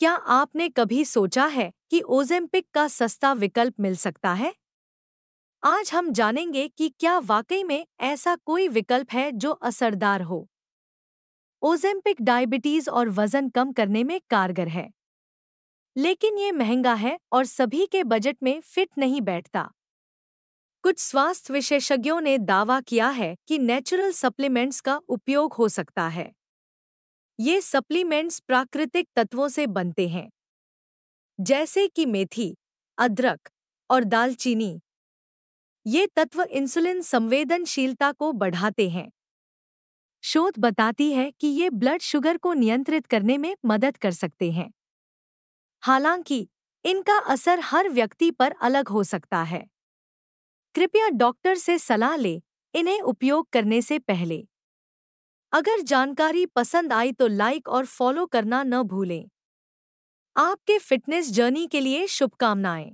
क्या आपने कभी सोचा है कि ओजेम्पिक का सस्ता विकल्प मिल सकता है आज हम जानेंगे कि क्या वाकई में ऐसा कोई विकल्प है जो असरदार हो ओजेम्पिक डायबिटीज और वजन कम करने में कारगर है लेकिन ये महंगा है और सभी के बजट में फिट नहीं बैठता कुछ स्वास्थ्य विशेषज्ञों ने दावा किया है कि नेचुरल सप्लीमेंट्स का उपयोग हो सकता है ये सप्लीमेंट्स प्राकृतिक तत्वों से बनते हैं जैसे कि मेथी अदरक और दालचीनी ये तत्व इंसुलिन संवेदनशीलता को बढ़ाते हैं शोध बताती है कि ये ब्लड शुगर को नियंत्रित करने में मदद कर सकते हैं हालांकि इनका असर हर व्यक्ति पर अलग हो सकता है कृपया डॉक्टर से सलाह लें इन्हें उपयोग करने से पहले अगर जानकारी पसंद आई तो लाइक और फॉलो करना न भूलें आपके फिटनेस जर्नी के लिए शुभकामनाएं